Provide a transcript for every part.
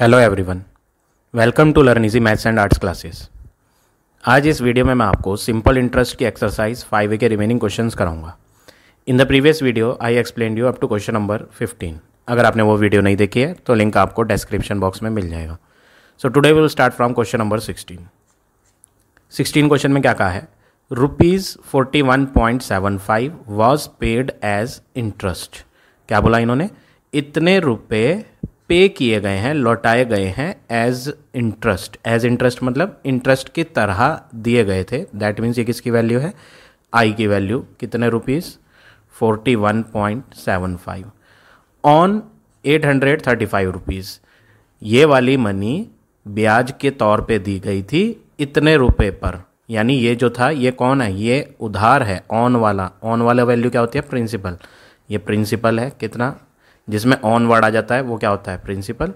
hello everyone welcome to learn easy maths and arts classes आज इस video में मैं आपको सिंपल इंटरेस्ट की एक्सरसाइज फाइव के रिमेनिंग क्वेश्चन कराऊंगा in the previous video I explain you up to question number 15 अगर आपने वो वीडियो नहीं देखी है तो लिंक आपको डिस्क्रिप्शन बॉक्स में मिल जाएगा so today will start from question number sixteen sixteen question में क्या कहा है rupees forty one point seven five was paid as interest क्या बोला इन्होंने इतने रुपये पे किए गए हैं लौटाए गए हैं एज इंटरेस्ट एज इंटरेस्ट मतलब इंटरेस्ट की तरह दिए गए थे दैट मीन्स ये किसकी वैल्यू है आई की वैल्यू कितने rupees forty one point seven five on eight hundred thirty five rupees ये वाली मनी ब्याज के तौर पे दी गई थी इतने रुपए पर यानी ये जो था ये कौन है ये उधार है ऑन वाला ऑन वाला वैल्यू क्या होती है प्रिंसिपल ये प्रिंसिपल है कितना जिसमें ऑन वर्ड आ जाता है वो क्या होता है प्रिंसिपल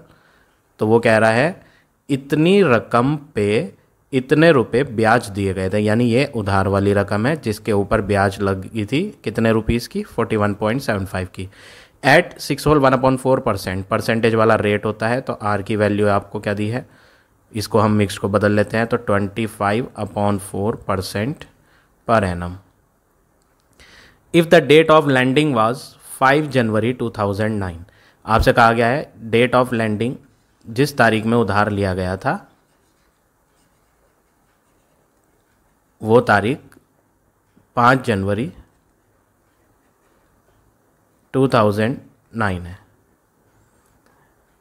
तो वो कह रहा है इतनी रकम पे इतने रुपए ब्याज दिए गए थे यानी ये उधार वाली रकम है जिसके ऊपर ब्याज लगी थी कितने रुपीज़ की forty one point seven five की eight six whole one upon four percent percentage वाला रेट होता है तो आर की वैल्यू आपको क्या दी है इसको हम मिक्स को बदल लेते हैं तो twenty five upon four percent पर um if the date of lending was five January two thousand nine आपसे कहा गया है डेट ऑफ लैंडिंग जिस तारीख में उधार लिया गया था वो तारीख पाँच जनवरी टू थाउजेंड नाइन है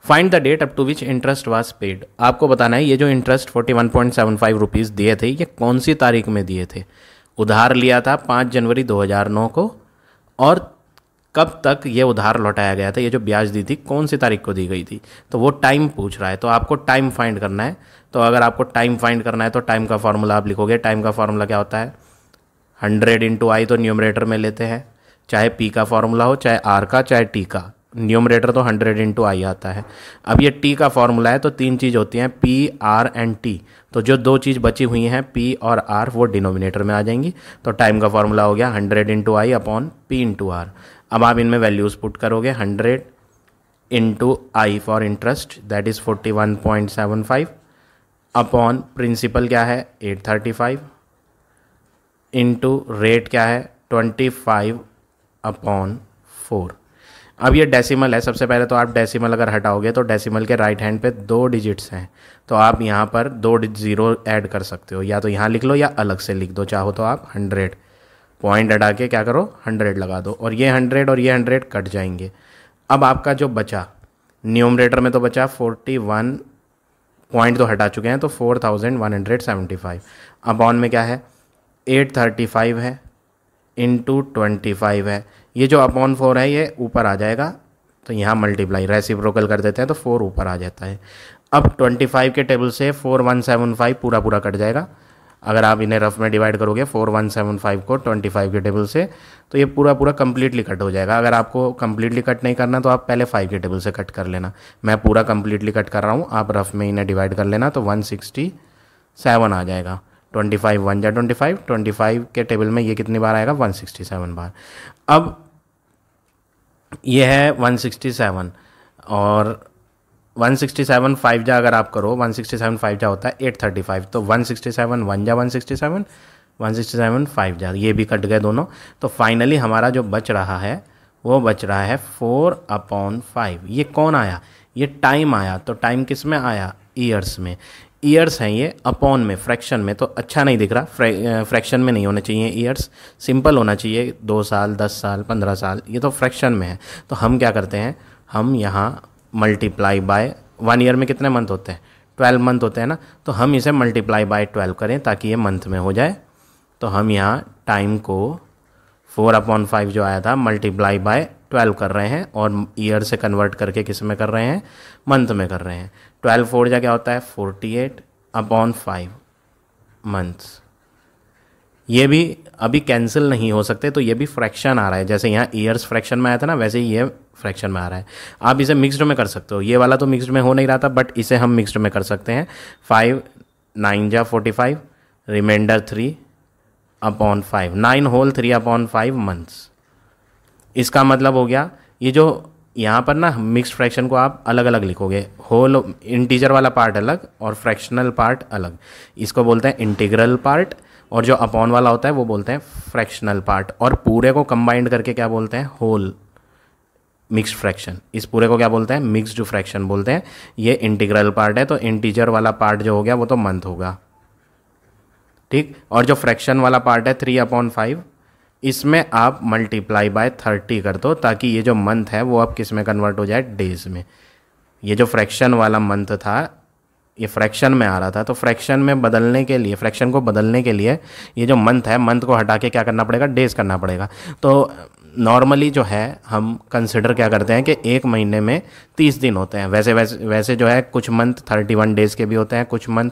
find the date up to which interest was paid आपको बताना है ये जो interest forty one point seven five rupees दिए थे ये कौन सी तारीख में दिए थे उधार लिया था पाँच जनवरी दो हज़ार नौ को और कब तक ये उधार लौटाया गया था ये जो ब्याज दी थी कौन सी तारीख को दी गई थी तो वो टाइम पूछ रहा है तो आपको टाइम फाइंड करना है तो अगर आपको टाइम फाइंड करना है तो टाइम का फार्मूला आप लिखोगे टाइम का फार्मूला क्या होता है हंड्रेड इंटू आई तो न्यूमरेटर में लेते हैं चाहे पी का फार्मूला हो चाहे आर का चाहे टी का न्यूमरेटर तो हंड्रेड इंटू आई आता है अब ये टी का फॉर्मूला है तो तीन चीज़ होती हैं पी आर एंड टी तो जो दो चीज़ बची हुई हैं पी और आर वो डिनोमिनेटर में आ जाएंगी तो टाइम का फॉर्मूला हो गया hundred into I upon P into R अब आप इनमें वैल्यूज़ पुट करोगे hundred into I for interest that is forty one point seven five upon principal क्या है eight thirty five into rate क्या है ट्वेंटी फाइव अपॉन फोर अब ये डेसिमल है सबसे पहले तो आप डेसिमल अगर हटाओगे तो डेसिमल के राइट हैंड पे दो डिजिट्स हैं तो आप यहाँ पर दो ज़ीरो ऐड कर सकते हो या तो यहाँ लिख लो या अलग से लिख दो चाहो तो आप हंड्रेड पॉइंट हटा के क्या करो हंड्रेड लगा दो और ये हंड्रेड और ये हंड्रेड कट जाएंगे अब आपका जो बचा न्यूमरेटर में तो बचा फोर्टी वन पॉइंट तो हटा चुके हैं तो four thousand one hundred seventy five upon में क्या है एट थर्टी फाइव है इंटू ट्वेंटी फाइव है ये जो अपॉन फोर है ये ऊपर आ जाएगा तो यहाँ मल्टीप्लाई रेसिप्रोकल कर देते हैं तो फोर ऊपर आ जाता है अब ट्वेंटी फाइव के टेबल से फोर वन सेवन फाइव पूरा पूरा कट जाएगा अगर आप इन्हें रफ में डिवाइड करोगे फोर वन सेवन फाइव को ट्वेंटी फाइव के टेबल से तो ये पूरा पूरा कम्प्लीटली कट हो जाएगा अगर आपको कम्प्लीटली कट नहीं करना तो आप पहले फाइव के टेबल से कट कर लेना मैं पूरा कम्प्लीटली कट कर रहा हूँ आप रफ में इन्हें डिवाइड कर लेना तो वन सिक्सटी सेवन आ जाएगा ट्वेंटी फाइव वन या ट्वेंटी फाइव ट्वेंटी फाइव के टेबल में ये कितनी बार आएगा वन सिक्सटी सेवन बार अब ये है वन सिक्सटी सेवन और वन सिक्सटी सेवन फाइव जा अगर आप करो वन सिक्सटी सेवन फाइव जा होता है एट थर्टी फाइव तो वन सिक्सटी सेवन वन जा one sixty seven one sixty seven five जा ये भी कट गए दोनों तो फाइनली हमारा जो बच रहा है वो बच रहा है फोर अपॉन फाइव ये कौन आया ये टाइम आया तो टाइम किस में आया ईयर्स में ईयर्स हैं ये अपॉन में फ्रैक्शन में तो अच्छा नहीं दिख रहा फ्रैक्शन में नहीं होना चाहिए ईयर्स सिंपल होना चाहिए दो साल दस साल पंद्रह साल ये तो फ्रैक्शन में है तो हम क्या करते हैं हम यहाँ मल्टीप्लाई बाय वन ईयर में कितने मंथ होते हैं ट्वेल्व मंथ होते हैं ना तो हम इसे मल्टीप्लाई बाय ट्वेल्व करें ताकि ये मंथ में हो जाए तो हम यहाँ टाइम को फोर अपॉन फाइव जो आया था मल्टीप्लाई बाय ट्वेल्व कर रहे हैं और ईयर से कन्वर्ट करके किस में कर रहे हैं मंथ में कर रहे हैं ट्वेल्व फोर जा क्या होता है forty eight upon five months ये भी अभी कैंसिल नहीं हो सकते तो ये भी फ्रैक्शन आ रहा है जैसे यहाँ ईयर्स फ्रैक्शन में आया था ना वैसे ही ये फ्रैक्शन में आ रहा है आप इसे मिक्सड में कर सकते हो ये वाला तो मिक्सड में हो नहीं रहा था बट इसे हम मिक्सड में कर सकते हैं फाइव नाइन जा forty five remainder three upon five nine whole three upon five months इसका मतलब हो गया ये जो यहाँ पर ना मिक्स फ्रैक्शन को आप अलग अलग लिखोगे होल इंटीजर वाला पार्ट अलग और फ्रैक्शनल पार्ट अलग इसको बोलते हैं इंटीग्रल पार्ट और जो अपॉन वाला होता है वो बोलते हैं फ्रैक्शनल पार्ट और पूरे को कंबाइंड करके क्या बोलते हैं होल मिक्स फ्रैक्शन इस पूरे को क्या बोलते हैं जो फ्रैक्शन बोलते हैं ये इंटीग्रल पार्ट है तो इंटीजर वाला पार्ट जो हो गया वो तो मंथ होगा ठीक और जो फ्रैक्शन वाला पार्ट है थ्री अपॉन फाइव इसमें आप मल्टीप्लाई बाय थर्टी कर दो ताकि ये जो मंथ है वो अब किस में कन्वर्ट हो जाए डेज में ये जो फ्रैक्शन वाला मंथ था ये फ्रैक्शन में आ रहा था तो फ्रैक्शन में बदलने के लिए फ्रैक्शन को बदलने के लिए ये जो मंथ है मंथ को हटा के क्या करना पड़ेगा डेज करना पड़ेगा तो नॉर्मली जो है हम कंसिडर क्या करते हैं कि एक महीने में तीस दिन होते हैं वैसे वैसे वैसे जो है कुछ मंथ थर्टी वन डेज़ के भी होते हैं कुछ मंथ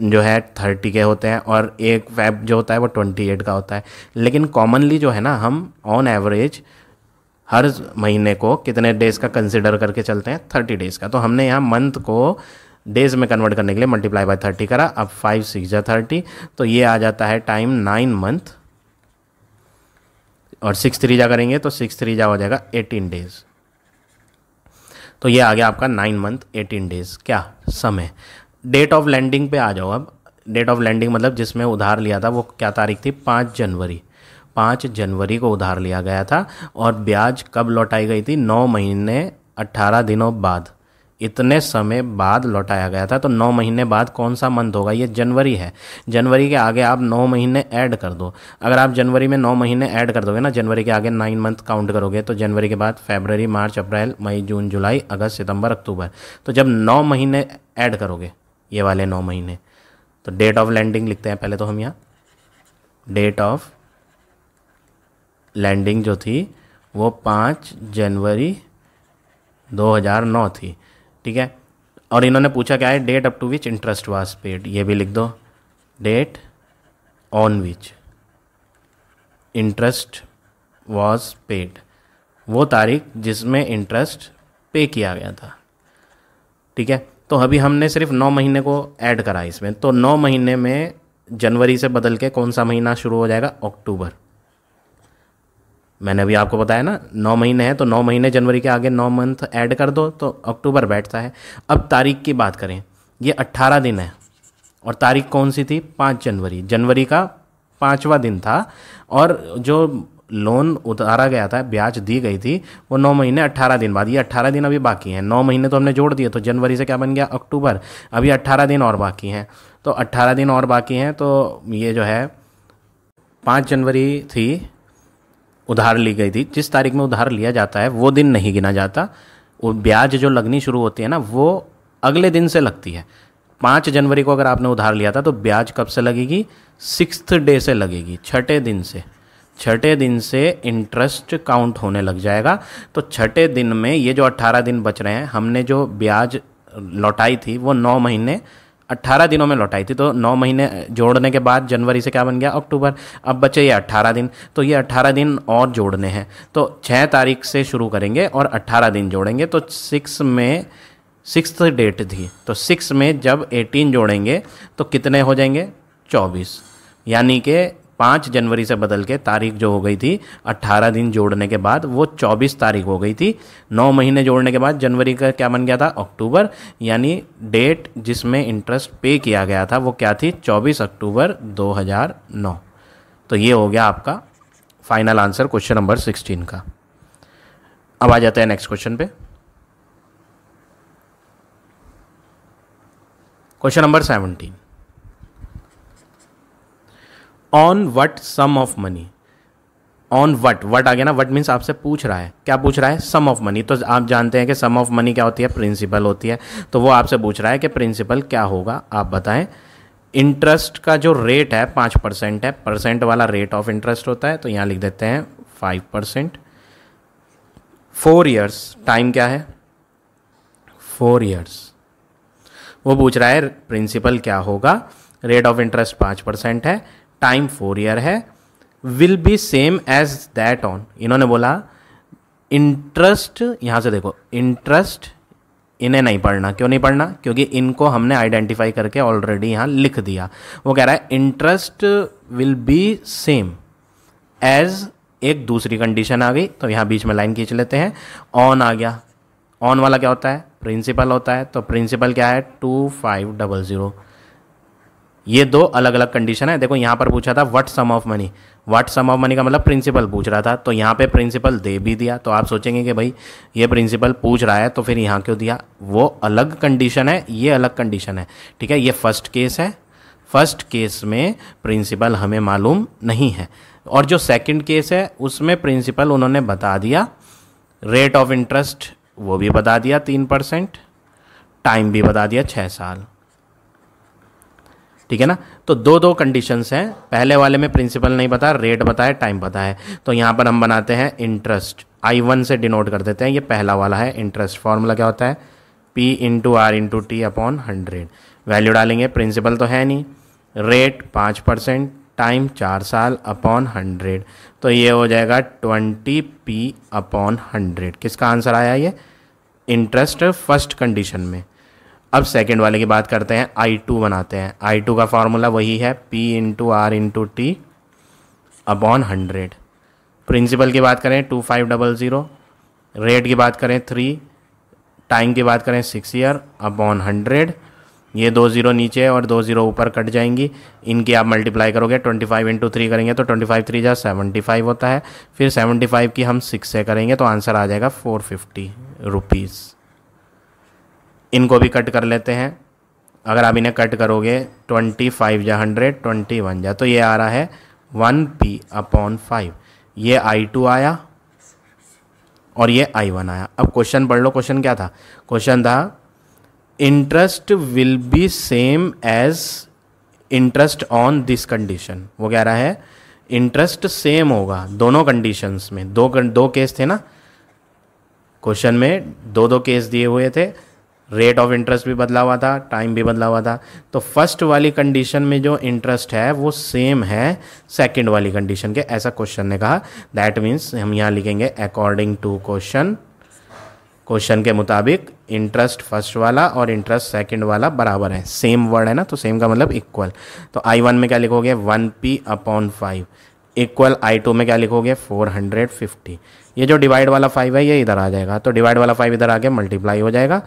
जो है थर्टी के होते हैं और एक फैब जो होता है वो ट्वेंटी एट का होता है लेकिन कॉमनली जो है ना हम ऑन एवरेज हर महीने को कितने डेज़ का कंसिडर करके चलते हैं थर्टी डेज़ का तो हमने यहाँ मंथ को डेज में कन्वर्ट करने के लिए मल्टीप्लाई बाय थर्टी करा अब फाइव सिक्स जा थर्टी तो ये आ जाता है टाइम नाइन मंथ और सिक्स थ्री जा करेंगे तो सिक्स थ्री जा हो जाएगा एटीन डेज तो ये आ गया आपका नाइन मंथ एटीन डेज क्या समय डेट ऑफ लैंडिंग पे आ जाओ अब डेट ऑफ लैंडिंग मतलब जिसमें उधार लिया था वो क्या तारीख थी पाँच जनवरी पाँच जनवरी को उधार लिया गया था और ब्याज कब लौटाई गई थी नौ महीने अट्ठारह दिनों बाद इतने समय बाद लौटाया गया था तो नौ महीने बाद कौन सा मंथ होगा ये जनवरी है जनवरी के आगे आप नौ महीने ऐड कर दो अगर आप जनवरी में नौ महीने ऐड कर दोगे ना जनवरी के आगे नाइन मंथ काउंट करोगे तो जनवरी के बाद फेबररी मार्च अप्रैल मई जून जुलाई अगस्त सितंबर अक्टूबर तो जब नौ महीने ऐड करोगे ये वाले नौ महीने तो डेट ऑफ लैंडिंग लिखते हैं पहले तो हम यहाँ डेट ऑफ लैंडिंग जो थी वो पाँच जनवरी 2009 थी ठीक है और इन्होंने पूछा क्या है date up to which interest was paid ये भी लिख दो date on which interest was paid वो तारीख जिसमें इंटरेस्ट पे किया गया था ठीक है तो अभी हमने सिर्फ नौ महीने को ऐड करा इसमें तो नौ महीने में जनवरी से बदल के कौन सा महीना शुरू हो जाएगा अक्टूबर मैंने अभी आपको बताया ना नौ महीने हैं तो नौ महीने जनवरी के आगे नौ मंथ ऐड कर दो तो अक्टूबर बैठता है अब तारीख की बात करें ये अट्ठारह दिन है और तारीख कौन सी थी पाँच जनवरी जनवरी का पाँचवा दिन था और जो लोन उतारा गया था ब्याज दी गई थी वो नौ महीने अट्ठारह दिन बाद ये अट्ठारह दिन अभी बाकी हैं नौ महीने तो हमने जोड़ दिए तो जनवरी से क्या बन गया अक्टूबर अभी अट्ठारह दिन और बाकी हैं तो अट्ठारह दिन और बाकी हैं तो ये जो है पाँच जनवरी थी उधार ली गई थी जिस तारीख में उधार लिया जाता है वो दिन नहीं गिना जाता और ब्याज जो लगनी शुरू होती है ना वो अगले दिन से लगती है पाँच जनवरी को अगर आपने उधार लिया था तो ब्याज कब से लगेगी सिक्स डे से लगेगी छठे दिन से छठे दिन से इंटरेस्ट काउंट होने लग जाएगा तो छठे दिन में ये जो अट्ठारह दिन बच रहे हैं हमने जो ब्याज लौटाई थी वो नौ महीने अट्ठारह दिनों में लौटाई थी तो नौ महीने जोड़ने के बाद जनवरी से क्या बन गया अक्टूबर अब बचे ये अट्ठारह दिन तो ये अट्ठारह दिन और जोड़ने हैं तो छः तारीख से शुरू करेंगे और अट्ठारह दिन जोड़ेंगे तो सिक्स में सिक्स डेट थी तो सिक्स में जब एटीन जोड़ेंगे तो कितने हो जाएंगे चौबीस यानी कि पाँच जनवरी से बदल के तारीख जो हो गई थी अट्ठारह दिन जोड़ने के बाद वो चौबीस तारीख हो गई थी नौ महीने जोड़ने के बाद जनवरी का क्या बन गया था अक्टूबर यानी डेट जिसमें इंटरेस्ट पे किया गया था वो क्या थी चौबीस अक्टूबर दो हज़ार नौ तो ये हो गया आपका final answer question number sixteen का अब आ जाते हैं नेक्स्ट क्वेश्चन पे question number seventeen on what sum of money on what what आ गया ना वट मीन्स आपसे पूछ रहा है क्या पूछ रहा है सम ऑफ मनी तो आप जानते हैं कि सम ऑफ मनी क्या होती है प्रिंसिपल होती है तो वो आपसे पूछ रहा है कि प्रिंसिपल क्या होगा आप बताएं इंटरेस्ट का जो रेट है पाँच परसेंट है परसेंट वाला रेट ऑफ इंटरेस्ट होता है तो यहाँ लिख देते हैं five percent four years time क्या है फोर ईयर्स वो पूछ रहा है प्रिंसिपल क्या होगा रेट ऑफ इंटरेस्ट पाँच परसेंट है टाइम फोर ईयर है will be same as that on इन्होंने बोला इंटरेस्ट यहाँ से देखो इंटरेस्ट इन्हें नहीं पढ़ना क्यों नहीं पढ़ना क्योंकि इनको हमने आइडेंटिफाई करके ऑलरेडी यहाँ लिख दिया वो कह रहा है interest will be same as एक दूसरी कंडीशन आ गई तो यहाँ बीच में लाइन खींच लेते हैं ऑन आ गया ऑन वाला क्या होता है प्रिंसिपल होता है तो प्रिंसिपल क्या है टू फाइव डबल ज़ीरो ये दो अलग अलग कंडीशन है देखो यहाँ पर पूछा था what sum of money what sum of money का मतलब प्रिंसिपल पूछ रहा था तो यहाँ पे प्रिंसिपल दे भी दिया तो आप सोचेंगे कि भाई ये प्रिंसिपल पूछ रहा है तो फिर यहाँ क्यों दिया वो अलग कंडीशन है ये अलग कंडीशन है ठीक है ये फर्स्ट केस है फर्स्ट केस में प्रिंसिपल हमें मालूम नहीं है और जो सेकंड केस है उसमें प्रिंसिपल उन्होंने बता दिया रेट ऑफ इंटरेस्ट वो भी बता दिया तीन परसेंट टाइम भी बता दिया छः साल ठीक है ना तो दो दो कंडीशंस हैं पहले वाले में प्रिंसिपल नहीं पता रेट पता है टाइम पता है तो यहाँ पर हम बनाते हैं इंटरेस्ट आई वन से डिनोट कर देते हैं ये पहला वाला है इंटरेस्ट फॉर्मूला क्या होता है P into R into T upon hundred value डालेंगे प्रिंसिपल तो है नहीं रेट पाँच परसेंट टाइम चार साल अपॉन हंड्रेड तो ये हो जाएगा ट्वेंटी पी अपॉन हंड्रेड किसका आंसर आया ये इंटरेस्ट फर्स्ट कंडीशन में अब सेकेंड वाले की बात करते हैं आई टू बनाते हैं आई टू का फार्मूला वही है P into R into T upon hundred principal की बात करें two five double zero rate की बात करें थ्री टाइम की बात करें सिक्स ईयर अपॉन हंड्रेड ये दो ज़ीरो नीचे और दो ज़ीरो ऊपर कट जाएंगी इनकी आप मल्टीप्लाई करोगे ट्वेंटी फाइव इंटू थ्री करेंगे तो ट्वेंटी फाइव थ्री जा सेवेंटी फाइव होता है फिर सेवेंटी फाइव की हम सिक्स से करेंगे तो आंसर आ जाएगा फोर फिफ्टी रुपीज़ इनको भी कट कर लेते हैं अगर आप इन्हें कट करोगे ट्वेंटी फाइव या हंड्रेड ट्वेंटी वन या तो ये आ रहा है वन पी अपॉन फाइव ये आई टू आया और ये आई वन आया अब क्वेश्चन पढ़ लो क्वेश्चन क्या था क्वेश्चन था interest will be same as interest on this condition वो कह रहा है इंटरेस्ट सेम होगा दोनों कंडीशंस में दो दो केस थे ना क्वेश्चन में दो दो केस दिए हुए थे रेट ऑफ इंटरेस्ट भी बदला हुआ था टाइम भी बदला हुआ था तो फर्स्ट वाली कंडीशन में जो इंटरेस्ट है वो सेम है सेकंड वाली कंडीशन के ऐसा क्वेश्चन ने कहा दैट मीन्स हम यहाँ लिखेंगे अकॉर्डिंग टू क्वेश्चन क्वेश्चन के मुताबिक इंटरेस्ट फर्स्ट वाला और इंटरेस्ट सेकंड वाला बराबर है सेम वर्ड है ना तो सेम का मतलब इक्वल तो आई वन में क्या लिखोगे one P upon five equal I two में क्या लिखोगे फोर हंड्रेड फिफ्टी ये जो डिवाइड वाला फाइव है ये इधर आ जाएगा तो डिवाइड वाला फाइव इधर आके मल्टीप्लाई हो जाएगा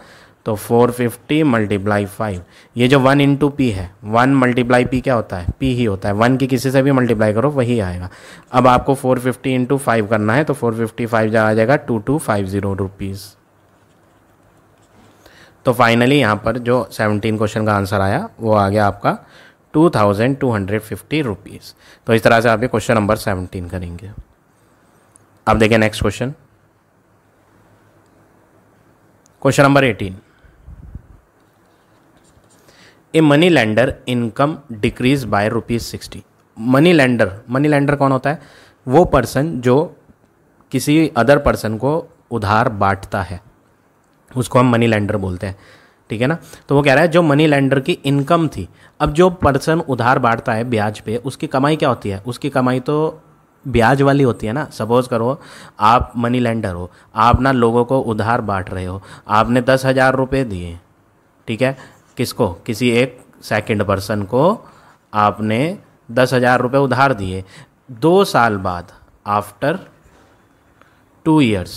तो फोर फिफ्टी मल्टीप्लाई फाइव ये जो वन इंटू पी है वन मल्टीप्लाई पी क्या होता है पी ही होता है वन की किसी से भी मल्टीप्लाई करो वही आएगा अब आपको फोर फिफ्टी इंटू फाइव करना है तो फोर फिफ्टी फाइव जा आ जाएगा two two five zero rupees तो फाइनली यहाँ पर जो सेवनटीन क्वेश्चन का आंसर आया वो आ गया आपका two thousand two hundred fifty rupees तो इस तरह से आप ये क्वेश्चन नंबर सेवनटीन करेंगे अब देखिए next question question number eighteen a money lender income decrease by rupees sixty money lender money lender कौन होता है वो पर्सन जो किसी अदर पर्सन को उधार बांटता है उसको हम मनी लैंडर बोलते हैं ठीक है ना तो वो कह रहा है जो मनी लैंडर की इनकम थी अब जो पर्सन उधार बांटता है ब्याज पे उसकी कमाई क्या होती है उसकी कमाई तो ब्याज वाली होती है ना सपोज़ करो आप मनी लैंडर हो आप ना लोगों को उधार बांट रहे हो आपने दस हज़ार रुपये दिए ठीक है किसको किसी एक सेकंड पर्सन को आपने दस हज़ार रुपये उधार दिए दो साल बाद आफ्टर टू ईयर्स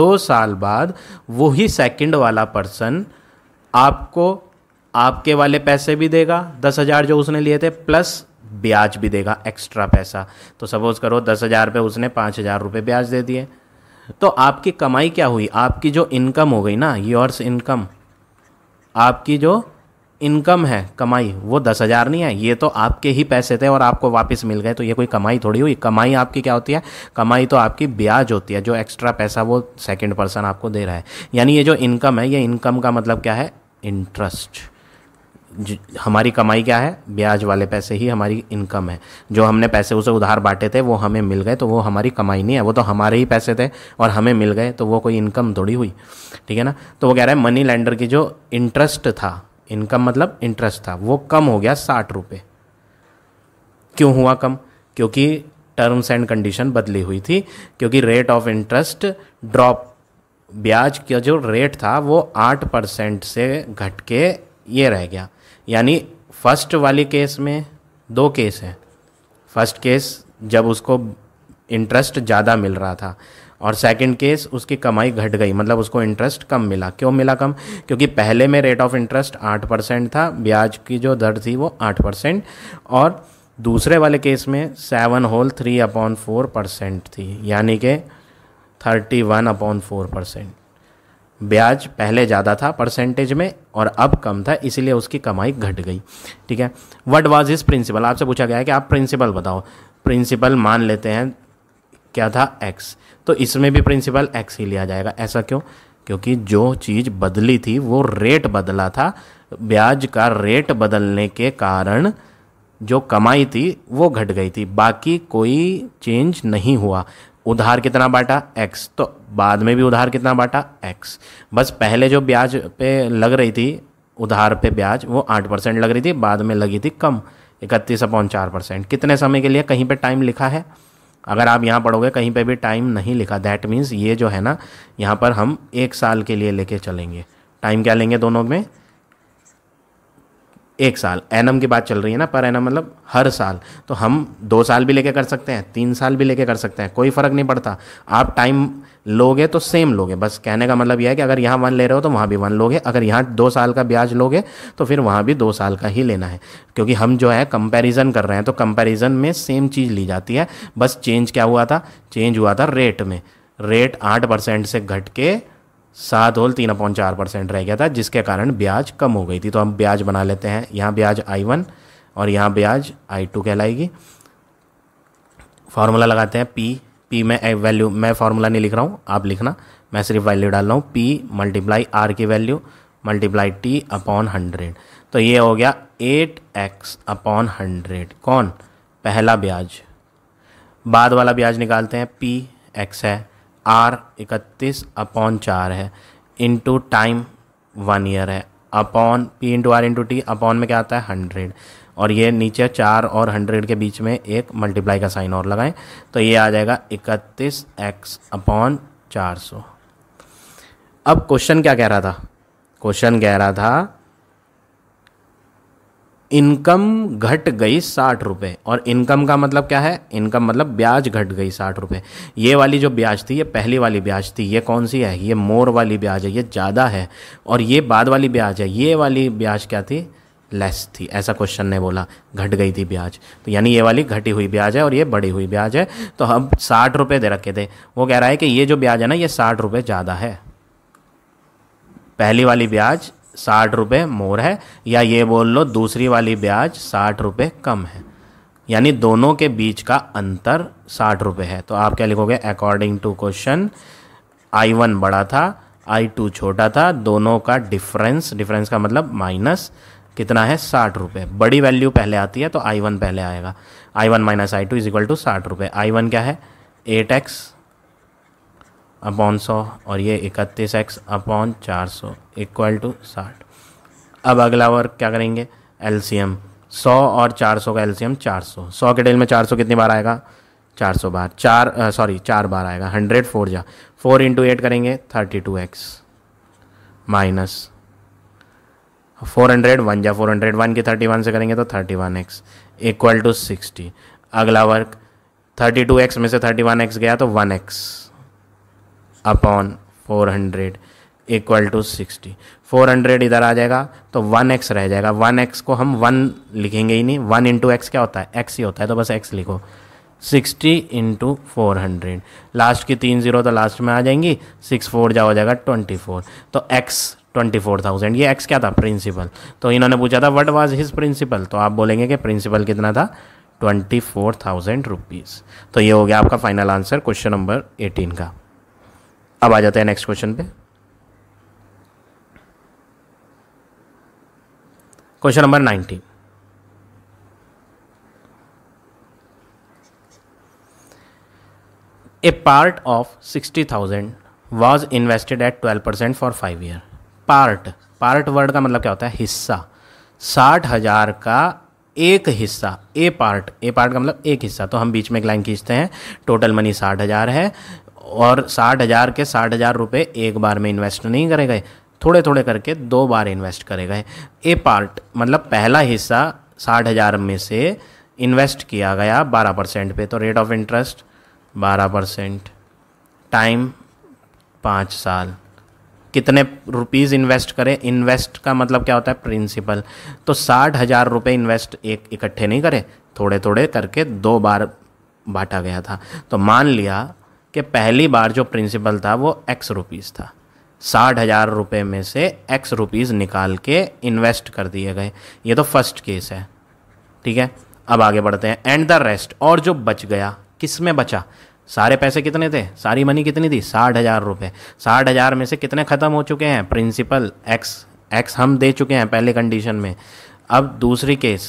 दो साल बाद वही सेकंड वाला पर्सन आपको आपके वाले पैसे भी देगा दस हज़ार जो उसने लिए थे प्लस ब्याज भी देगा एक्स्ट्रा पैसा तो सपोज़ करो दस हज़ार पर उसने पाँच हज़ार रुपये ब्याज दे दिए तो आपकी कमाई क्या हुई आपकी जो इनकम हो गई ना योर्स इनकम आपकी जो इनकम है कमाई वो दस हज़ार नहीं है ये तो आपके ही पैसे थे और आपको वापस मिल गए तो ये कोई कमाई थोड़ी हुई कमाई आपकी क्या होती है कमाई तो आपकी ब्याज होती है जो एक्स्ट्रा पैसा वो सेकंड पर्सन आपको दे रहा है यानी ये जो इनकम है ये इनकम का मतलब क्या है इंटरेस्ट हमारी कमाई क्या है ब्याज वाले पैसे ही हमारी इनकम है जो हमने पैसे उसे उधार बांटे थे वो हमें मिल गए तो वो हमारी कमाई नहीं है वो तो हमारे ही पैसे थे और हमें मिल गए तो वो कोई इनकम थोड़ी हुई ठीक है ना तो वो कह रहा है मनी लैंडर की जो इंटरेस्ट था इनकम मतलब इंटरेस्ट था वो कम हो गया साठ रुपये क्यों हुआ कम क्योंकि टर्म्स एंड कंडीशन बदली हुई थी क्योंकि रेट ऑफ इंटरेस्ट ड्रॉप ब्याज का जो रेट था वो आठ परसेंट से घट के ये रह गया यानी फर्स्ट वाली केस में दो केस हैं फर्स्ट केस जब उसको इंटरेस्ट ज़्यादा मिल रहा था और सेकंड केस उसकी कमाई घट गई मतलब उसको इंटरेस्ट कम मिला क्यों मिला कम क्योंकि पहले में रेट ऑफ इंटरेस्ट आठ परसेंट था ब्याज की जो दर थी वो आठ परसेंट और दूसरे वाले केस में seven whole three upon four percent थी यानी कि thirty one upon four percent ब्याज पहले ज़्यादा था परसेंटेज में और अब कम था इसीलिए उसकी कमाई घट गई ठीक है वट वॉज इज प्रिंसिपल आपसे पूछा गया है कि आप प्रिंसिपल बताओ प्रिंसिपल मान लेते हैं क्या था एक्स तो इसमें भी प्रिंसिपल एक्स ही लिया जाएगा ऐसा क्यों क्योंकि जो चीज़ बदली थी वो रेट बदला था ब्याज का रेट बदलने के कारण जो कमाई थी वो घट गई थी बाकी कोई चेंज नहीं हुआ उधार कितना बांटा एक्स तो बाद में भी उधार कितना बांटा एक्स बस पहले जो ब्याज पे लग रही थी उधार पे ब्याज वो आठ परसेंट लग रही थी बाद में लगी थी कम इकतीस अपॉन चार परसेंट कितने समय के लिए कहीं पे टाइम लिखा है अगर आप यहाँ पढ़ोगे कहीं पे भी टाइम नहीं लिखा दैट मीन्स ये जो है ना यहाँ पर हम एक साल के लिए लेके चलेंगे टाइम क्या लेंगे दोनों में एक साल एनम की बात चल रही है ना पर एनम मतलब हर साल तो हम दो साल भी लेके कर सकते हैं तीन साल भी लेके कर सकते हैं कोई फ़र्क नहीं पड़ता आप टाइम लोगे तो सेम लोगे बस कहने का मतलब यह है कि अगर यहाँ वन ले रहे हो तो वहाँ भी वन लोगे अगर यहाँ दो साल का ब्याज लोगे तो फिर वहाँ भी दो साल का ही लेना है क्योंकि हम जो है कंपैरिजन कर रहे हैं तो कंपैरिजन में सेम चीज़ ली जाती है बस चेंज क्या हुआ था चेंज हुआ था रेट में रेट आठ परसेंट से घट के सात होल तीन अपॉन चार परसेंट रह गया था जिसके कारण ब्याज कम हो गई थी तो हम ब्याज बना लेते हैं यहाँ ब्याज आई वन और यहाँ ब्याज आई टू कहलाएगी फार्मूला लगाते हैं पी पी में वैल्यू मैं फार्मूला नहीं लिख रहा हूँ आप लिखना मैं सिर्फ वैल्यू डाल रहा हूँ पी मल्टीप्लाई आर की value multiply T upon hundred तो ये हो गया एट एक्स अपॉन हंड्रेड कौन पहला ब्याज बाद वाला ब्याज निकालते हैं पी एक्स है आर इकतीस अपॉन चार है इंटू टाइम वन ईयर है upon P into R into T upon में क्या आता है हंड्रेड और ये नीचे चार और हंड्रेड के बीच में एक मल्टीप्लाई का साइन और लगाएं तो ये आ जाएगा इकतीस एक्स अपॉन चार सौ अब क्वेश्चन क्या कह रहा था क्वेश्चन कह रहा था इनकम घट गई साठ रुपये और इनकम का मतलब क्या है इनकम मतलब ब्याज घट गई साठ रुपये ये वाली जो ब्याज थी ये पहली वाली ब्याज थी ये कौन सी है ये मोर वाली ब्याज है ये ज़्यादा है और ये बाद वाली ब्याज है ये वाली ब्याज क्या थी लेस थी ऐसा क्वेश्चन ने बोला घट गई थी ब्याज तो यानी ये वाली घटी हुई ब्याज है और ये बढ़ी हुई ब्याज है तो हम साठ रुपये दे रखे थे वो कह रहा है कि ये जो ब्याज है ना ये साठ रुपये ज़्यादा है पहली वाली ब्याज साठ रुपये मोर है या ये बोल लो दूसरी वाली ब्याज साठ रुपये कम है यानी दोनों के बीच का अंतर साठ रुपये है तो आप क्या लिखोगे according to question I one बड़ा था आई टू छोटा था दोनों का डिफरेंस डिफरेंस का मतलब माइनस कितना है साठ रुपये बड़ी वैल्यू पहले आती है तो आई वन पहले आएगा I one minus I two is equal to साठ रुपये आई वन क्या है एट एक्स अपॉन सौ और ये इकतीस एक्स अपॉन चार सौ इक्वल टू साठ अब अगला वर्क क्या करेंगे एलसीएम सौ और चार सौ का एलसीएम चार सौ सौ के डेल में चार सौ कितनी बार आएगा चार सौ बार चार सॉरी चार बार आएगा हंड्रेड फोर जा फोर इंटू एट करेंगे thirty two X minus four hundred one जा फोर हंड्रेड वन की थर्टी वन से करेंगे तो thirty one X equal to sixty अगला वर्क थर्टी टू एक्स में से थर्टी वन एक्स गया तो one X upon four hundred equal to sixty four hundred इधर आ जाएगा तो वन एक्स रह जाएगा वन एक्स को हम वन लिखेंगे ही नहीं वन इंटू एक्स क्या होता है एक्स ही होता है तो बस एक्स लिखो sixty into four hundred last की तीन जीरो तो लास्ट में आ जाएंगी सिक्स फोर जा हो जाएगा ट्वेंटी फोर तो एक्स ट्वेंटी फोर थाउजेंड ये एक्स क्या था प्रिंसिपल तो इन्होंने पूछा था वट वॉज हिज प्रिंसिपल तो आप बोलेंगे कि प्रिंसिपल कितना था ट्वेंटी फोर थाउजेंड रुपीज़ तो ये हो गया आपका final answer question number eighteen का अब आ जाते हैं नेक्स्ट क्वेश्चन पे question number nineteen a part of sixty thousand was invested at twelve percent for five year part part word का मतलब क्या होता है हिस्सा साठ हजार का एक हिस्सा ए पार्ट ए पार्ट का मतलब एक हिस्सा तो हम बीच में एक लाइन खींचते हैं टोटल मनी साठ हज़ार है और साठ हज़ार के साठ हज़ार रुपये एक बार में इन्वेस्ट नहीं करे गए थोड़े थोड़े करके दो बार इन्वेस्ट करे गए ए पार्ट मतलब पहला हिस्सा साठ हज़ार में से इन्वेस्ट किया गया बारह परसेंट पे तो रेट ऑफ इंटरेस्ट बारह परसेंट टाइम पाँच साल कितने रुपीज़ इन्वेस्ट करें इन्वेस्ट का मतलब क्या होता है प्रिंसिपल तो साठ हज़ार रुपये इन्वेस्ट एक इकट्ठे नहीं करें थोड़े थोड़े करके दो बार बांटा गया था तो मान लिया कि पहली बार जो प्रिंसिपल था वो एक्स रुपीज़ था साठ हज़ार रुपये में से एक्स रुपीज़ निकाल के इन्वेस्ट कर दिए गए ये तो फर्स्ट केस है ठीक है अब आगे बढ़ते हैं एंड द रेस्ट और जो बच गया किस में बचा सारे पैसे कितने थे सारी मनी कितनी थी साठ हज़ार रुपये साठ हज़ार में से कितने ख़त्म हो चुके हैं प्रिंसिपल एक्स एक्स हम दे चुके हैं पहले कंडीशन में अब दूसरी केस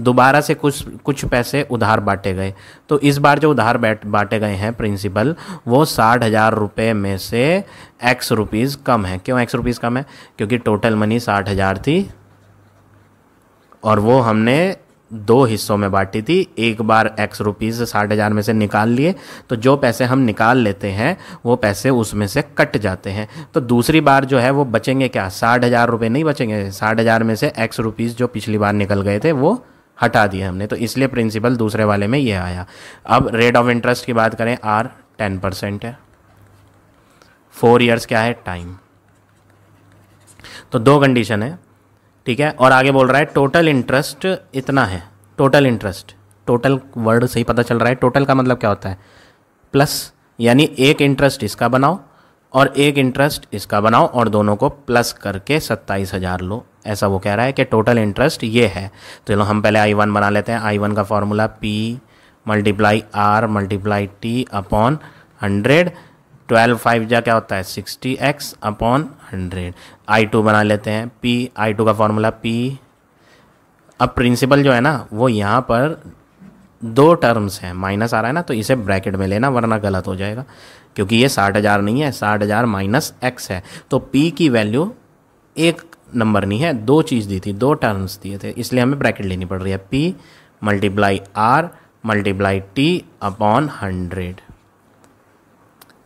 दोबारा से कुछ कुछ पैसे उधार बांटे गए तो इस बार जो उधार बांटे गए हैं प्रिंसिपल वो साठ हज़ार रुपये में से एक्स रुपीज़ कम है क्यों एक्स रुपीज़ कम है क्योंकि टोटल मनी साठ हज़ार थी और वो हमने दो हिस्सों में बांटी थी एक बार एक्स रुपीज़ साठ हज़ार में से निकाल लिए तो जो पैसे हम निकाल लेते हैं वो पैसे उसमें से कट जाते हैं तो दूसरी बार जो है वो बचेंगे क्या साठ हज़ार रुपये नहीं बचेंगे साठ हज़ार में से एक्स रुपीज़ जो पिछली बार निकल गए थे वो हटा दिया हमने तो इसलिए प्रिंसिपल दूसरे वाले में ये आया अब रेट ऑफ इंटरेस्ट की बात करें आर टेन परसेंट है फोर ईयर्स क्या है टाइम तो दो कंडीशन है ठीक है और आगे बोल रहा है टोटल इंटरेस्ट इतना है टोटल इंटरेस्ट टोटल वर्ड से ही पता चल रहा है टोटल का मतलब क्या होता है प्लस यानी एक इंटरेस्ट इसका बनाओ और एक इंटरेस्ट इसका बनाओ और दोनों को प्लस करके सत्ताईस हज़ार लो ऐसा वो कह रहा है कि टोटल इंटरेस्ट ये है तो चलो हम पहले आई वन बना लेते हैं आई वन का formula P multiply R multiply T upon hundred twelve five जा क्या होता है sixty X upon hundred I two बना लेते हैं पी आई टू का फॉर्मूला पी अब प्रिंसिपल जो है ना वो यहाँ पर दो टर्म्स हैं माइनस आ रहा है ना तो इसे ब्रैकेट में लेना वरना गलत हो जाएगा क्योंकि ये साठ हज़ार नहीं है साठ हज़ार माइनस एक्स है तो पी की वैल्यू एक नंबर नहीं है दो चीज़ दी थी दो टर्म्स दिए थे इसलिए हमें ब्रैकेट लेनी पड़ रही है P multiply R multiply T upon hundred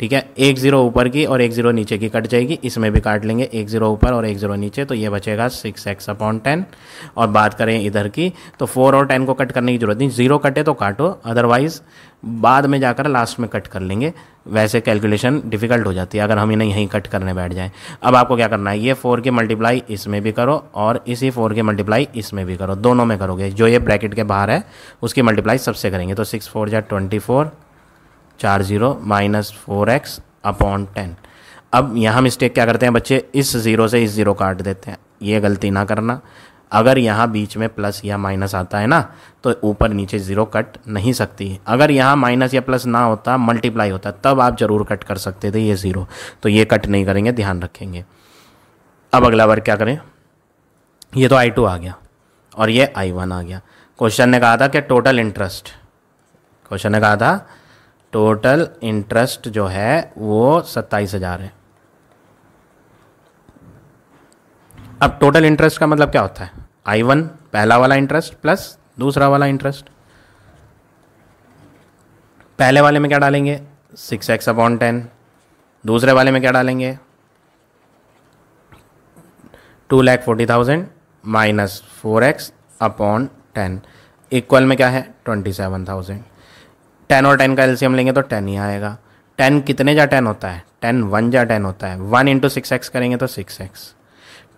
ठीक है एक ज़ीरो ऊपर की और एक ज़ीरो नीचे की कट जाएगी इसमें भी काट लेंगे एक ज़ीरो ऊपर और एक ज़ीरो नीचे तो ये बचेगा सिक्स एक्स अपॉन टेन और बात करें इधर की तो फोर और टेन को कट करने की ज़रूरत नहीं ज़ीरो कटे तो काटो अदरवाइज़ बाद में जाकर लास्ट में कट कर लेंगे वैसे कैलकुलेशन डिफ़िकल्ट हो जाती है अगर हम इन्हें यहीं कट करने बैठ जाएं अब आपको क्या करना है ये फोर की मल्टीप्लाई इसमें भी करो और इसी फोर की मल्टीप्लाई इसमें भी करो दोनों में करोगे जो ये ब्रैकेट के बाहर है उसकी मल्टीप्लाई सबसे करेंगे तो सिक्स फोर या ट्वेंटी फोर चार zero minus four X upon ten अब यहाँ मिस्टेक क्या करते हैं बच्चे इस ज़ीरो से इस ज़ीरो काट देते हैं ये गलती ना करना अगर यहाँ बीच में प्लस या माइनस आता है ना तो ऊपर नीचे ज़ीरो कट नहीं सकती अगर यहाँ माइनस या प्लस ना होता मल्टीप्लाई होता तब आप ज़रूर कट कर सकते थे ये ज़ीरो तो ये कट नहीं करेंगे ध्यान रखेंगे अब अगला बार क्या करें ये तो आई टू आ गया और ये आई वन आ गया क्वेश्चन ने कहा था कि टोटल इंटरेस्ट क्वेश्चन ने कहा था टोटल इंटरेस्ट जो है वो सत्ताईस हज़ार है अब टोटल इंटरेस्ट का मतलब क्या होता है आई वन पहला वाला इंटरेस्ट प्लस दूसरा वाला इंटरेस्ट पहले वाले में क्या डालेंगे सिक्स एक्स अपॉन टेन दूसरे वाले में क्या डालेंगे two lakh forty thousand minus four X upon ten equal में क्या है ट्वेंटी सेवन थाउजेंड टेन और टेन का एल्सियम लेंगे तो टेन ही आएगा टेन कितने जा टेन होता है टेन वन जा टेन होता है वन इंटू सिक्स एक्स करेंगे तो सिक्स एक्स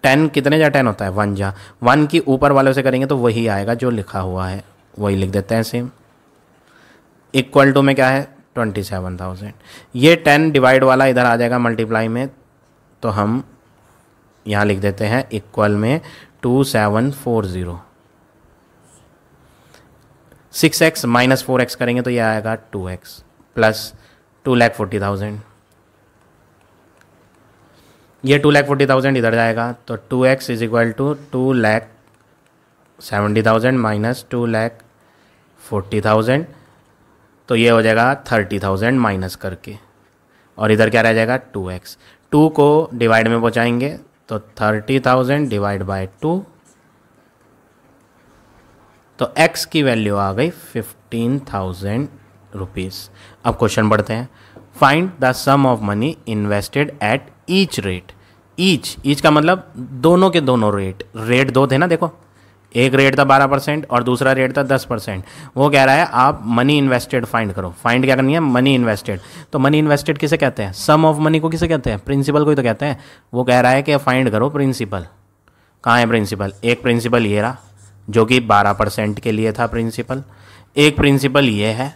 टेन कितने जा टेन होता है वन जा वन की ऊपर वाले से करेंगे तो वही आएगा जो लिखा हुआ है वही लिख देते हैं सेम इक्वल टू में क्या है ट्वेंटी सेवन थाउजेंड ये टेन डिवाइड वाला इधर आ जाएगा मल्टीप्लाई में तो हम यहाँ लिख देते हैं इक्वल में two seven four zero six X minus four X करेंगे तो ये आएगा two X plus two lakh forty thousand ये टू लैख फोर्टी थाउजेंड इधर जाएगा तो two X is equal to two lakh seventy thousand minus two lakh forty thousand तो ये हो जाएगा थर्टी थाउजेंड माइनस करके और इधर क्या रह जाएगा टू एक्स टू को डिवाइड में पहुँचाएंगे तो thirty thousand divide by two तो x की वैल्यू आ गई फिफ्टीन थाउजेंड रुपीज़ अब क्वेश्चन बढ़ते हैं find the sum of money invested at each rate each each का मतलब दोनों के दोनों रेट रेट दो थे ना देखो एक रेट था बारह परसेंट और दूसरा रेट था दस परसेंट वो कह रहा है आप मनी इन्वेस्टेड फाइंड करो फाइंड क्या करनी है मनी इन्वेस्टेड तो मनी इन्वेस्टेड किसे कहते हैं सम ऑफ मनी को किसे कहते हैं प्रिंसिपल को ही तो कहते हैं वो कह रहा है कि फाइंड करो प्रिंसिपल कहाँ है प्रिंसिपल एक प्रिंसिपल ये रहा जो कि 12 परसेंट के लिए था प्रिंसिपल एक प्रिंसिपल ये है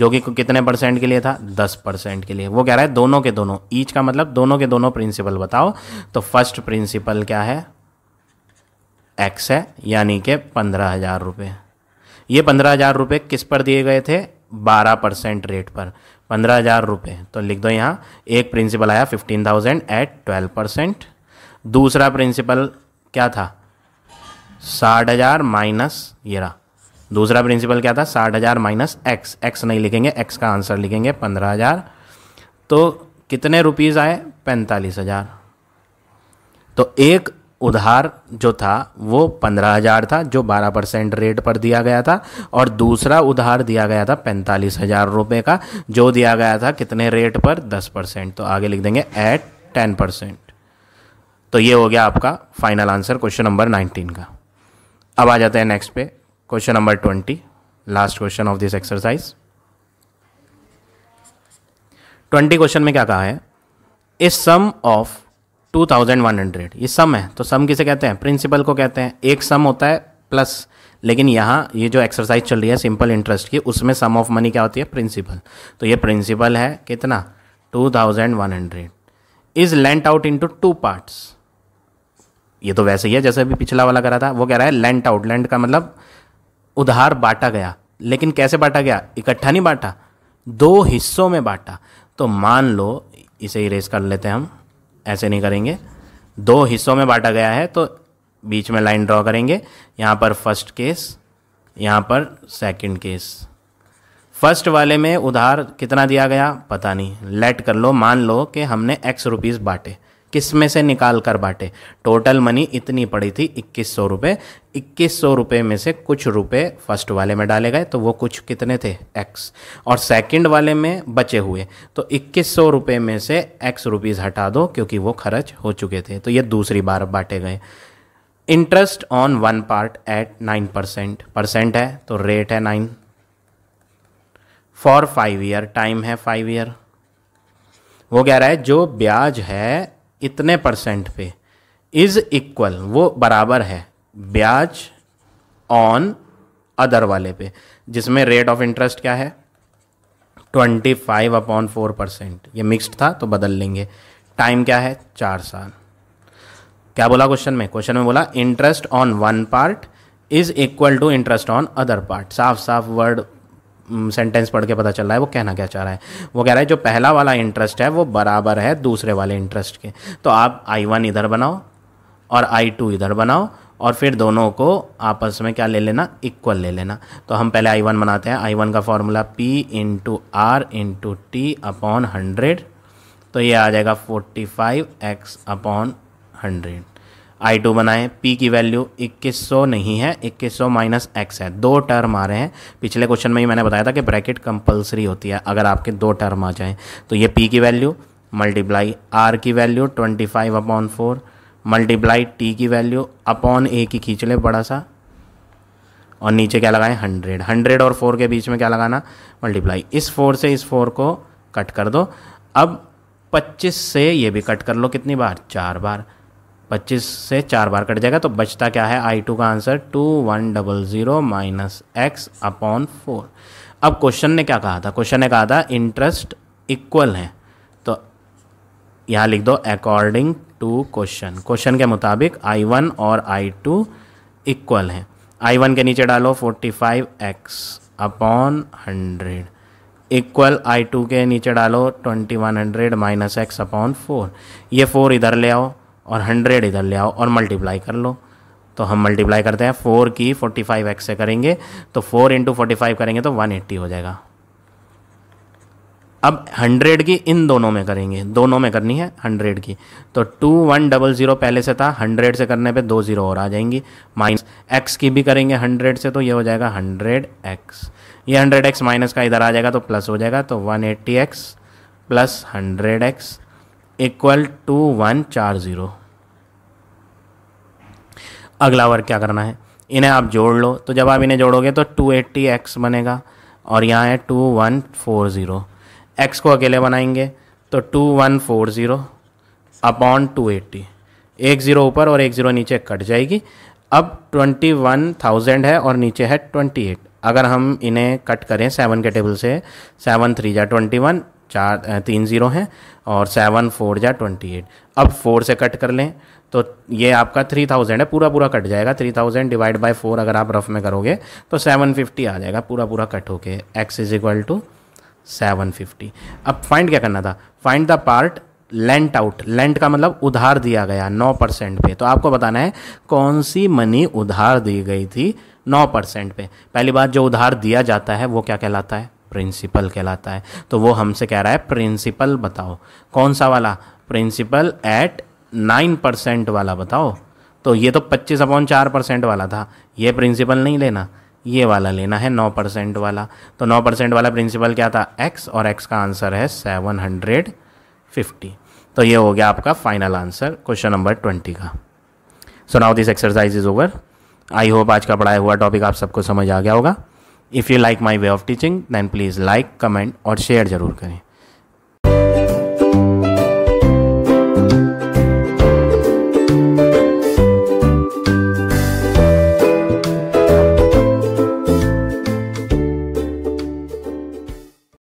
जो कि कितने परसेंट के लिए था दस परसेंट के लिए वो कह रहा है दोनों के दोनों ईच का मतलब दोनों के दोनों प्रिंसिपल बताओ तो फर्स्ट प्रिंसिपल क्या है एक्स है यानी कि पंद्रह हज़ार रुपये ये पंद्रह हज़ार रुपये किस पर दिए गए थे बारह परसेंट रेट पर पंद्रह हज़ार रुपये तो लिख दो यहाँ एक प्रिंसिपल आया fifteen thousand at twelve percent दूसरा प्रिंसिपल क्या था साठ हज़ार माइनस ये रहा दूसरा प्रिंसिपल क्या था साठ हज़ार माइनस एक्स एक्स नहीं लिखेंगे एक्स का आंसर लिखेंगे पंद्रह हज़ार तो कितने रुपीज़ आए पैंतालीस हज़ार तो एक उधार जो था वो पंद्रह हज़ार था जो बारह परसेंट रेट पर दिया गया था और दूसरा उधार दिया गया था पैंतालीस हज़ार रुपये का जो दिया गया था कितने रेट पर दस परसेंट तो आगे लिख देंगे एट टेन परसेंट तो ये हो गया आपका final answer question number nineteen का अब आ जाते हैं नेक्स्ट पे question number twenty last question of this exercise twenty question में क्या कहा है a sum of two thousand one hundred ये सम है तो सम किसे कहते हैं प्रिंसिपल को कहते हैं एक सम होता है प्लस लेकिन यहाँ ये जो एक्सरसाइज चल रही है सिंपल इंटरेस्ट की उसमें सम ऑफ मनी क्या होती है प्रिंसिपल तो ये प्रिंसिपल है कितना two thousand one hundred is lent out into two parts ये तो वैसे ही है जैसे अभी पिछला वाला करा था वो कह रहा है लेंट आउट लेंट का मतलब उधार बांटा गया लेकिन कैसे बांटा गया इकट्ठा नहीं बांटा दो हिस्सों में बांटा तो मान लो इसे इरेज कर लेते हैं हम ऐसे नहीं करेंगे दो हिस्सों में बांटा गया है तो बीच में लाइन ड्रॉ करेंगे यहाँ पर फर्स्ट केस यहाँ पर सेकंड केस फर्स्ट वाले में उधार कितना दिया गया पता नहीं लेट कर लो मान लो कि हमने एक्स रुपीज़ बांटे किसमें से निकाल कर बांटे टोटल मनी इतनी पड़ी थी इक्कीस सौ रुपये इक्कीस सौ रुपये में से कुछ रुपए फर्स्ट वाले में डाले गए तो वो कुछ कितने थे एक्स और सेकंड वाले में बचे हुए तो इक्कीस सौ रुपये में से एक्स रुपीज़ हटा दो क्योंकि वो खर्च हो चुके थे तो ये दूसरी बार बांटे गए interest on one part at nine percent percent है तो रेट है nine for five year time है फाइव ईयर वो कह रहा है जो ब्याज है इतने परसेंट पे इज इक्वल वो बराबर है ब्याज ऑन अदर वाले पे जिसमें रेट ऑफ इंटरेस्ट क्या है twenty five upon four percent ये मिक्स्ड था तो बदल लेंगे टाइम क्या है चार साल क्या बोला क्वेश्चन में क्वेश्चन में बोला interest on one part is equal to interest on other part साफ साफ वर्ड सेंटेंस पढ़ के पता चल रहा है वो कहना क्या चाह रहा है वो कह रहा है जो पहला वाला इंटरेस्ट है वो बराबर है दूसरे वाले इंटरेस्ट के तो आप आई वन इधर बनाओ और आई टू इधर बनाओ और फिर दोनों को आपस में क्या ले लेना इक्वल ले लेना तो हम पहले आई वन बनाते हैं आई वन का formula P into R into T upon hundred तो ये आ जाएगा forty five x upon hundred I two बनाएं पी की वैल्यू 2100 नहीं है 2100 सौ माइनस एक्स है दो टर्म आ रहे हैं पिछले क्वेश्चन में ही मैंने बताया था कि ब्रैकेट कंपलसरी होती है अगर आपके दो टर्म आ जाएं तो ये पी की वैल्यू मल्टीप्लाई आर की value twenty five upon four multiply T की वैल्यू अपॉन ए की खींच ले बड़ा सा और नीचे क्या लगाएं हंड्रेड हंड्रेड और फोर के बीच में क्या लगाना मल्टीप्लाई इस फोर से इस फोर को कट कर दो अब पच्चीस से ये भी कट कर लो कितनी बार चार बार पच्चीस से चार बार कट जाएगा तो बचता क्या है आई टू का answer two one double zero minus x upon four अब क्वेश्चन ने क्या कहा था क्वेश्चन ने कहा था इंटरेस्ट इक्वल है तो यहाँ लिख दो अकॉर्डिंग टू क्वेश्चन क्वेश्चन के मुताबिक आई वन और आई टू इक्वल हैं आई वन के नीचे डालो forty five x upon hundred equal I two के नीचे डालो twenty one hundred minus x upon four ये फोर इधर ले आओ और हंड्रेड इधर ले आओ और मल्टीप्लाई कर लो तो हम मल्टीप्लाई करते हैं फोर की फोर्टी फाइव एक्स से करेंगे तो फोर इंटू फोर्टी फाइव करेंगे तो वन एट्टी हो जाएगा अब हंड्रेड की इन दोनों में करेंगे दोनों में करनी है हंड्रेड की तो टू वन डबल ज़ीरो पहले से था हंड्रेड से करने पे दो ज़ीरो और आ जाएंगी माइनस एक्स की भी करेंगे हंड्रेड से तो ये हो जाएगा हंड्रेड एक्स ये हंड्रेड एक्स माइनस का इधर आ जाएगा तो प्लस हो जाएगा तो one eighty x plus hundred x equal to one चार ज़ीरो अगला वर्ग क्या करना है इन्हें आप जोड़ लो तो जब आप इन्हें जोड़ोगे तो टू एट्टी एक्स बनेगा और यहाँ है two one four zero x को अकेले बनाएंगे तो two one four zero upon two eighty एक ज़ीरो ऊपर और एक ज़ीरो नीचे कट जाएगी अब ट्वेंटी वन थाउजेंड है और नीचे है ट्वेंटी एट अगर हम इन्हें कट करें सेवन के टेबल से सेवन थ्री या ट्वेंटी वन चार तीन ज़ीरो हैं और सेवन फोर जा ट्वेंटी एट अब फोर से कट कर लें तो ये आपका थ्री थाउजेंड है पूरा पूरा कट जाएगा three thousand divide by four अगर आप रफ में करोगे तो सेवन फिफ्टी आ जाएगा पूरा पूरा कट होके x is equal to seven fifty अब फाइंड क्या करना था find the part lent out lent का मतलब उधार दिया गया नौ परसेंट पे तो आपको बताना है कौन सी मनी उधार दी गई थी नौ परसेंट पे पहली बात जो उधार दिया जाता है वो क्या कहलाता है प्रिंसिपल कहलाता है तो वो हमसे कह रहा है प्रिंसिपल बताओ कौन सा वाला प्रिंसिपल एट नाइन परसेंट वाला बताओ तो ये तो पच्चीस अपॉन चार परसेंट वाला था ये प्रिंसिपल नहीं लेना ये वाला लेना है नौ परसेंट वाला तो नौ परसेंट वाला प्रिंसिपल क्या था एक्स और एक्स का आंसर है सेवन हंड्रेड फिफ्टी तो ये हो गया आपका final answer question number twenty का so now this exercise is over I hope आज का पढ़ाया हुआ टॉपिक आप सबको समझ आ गया होगा if you like my way of teaching then please like comment और शेयर ज़रूर करें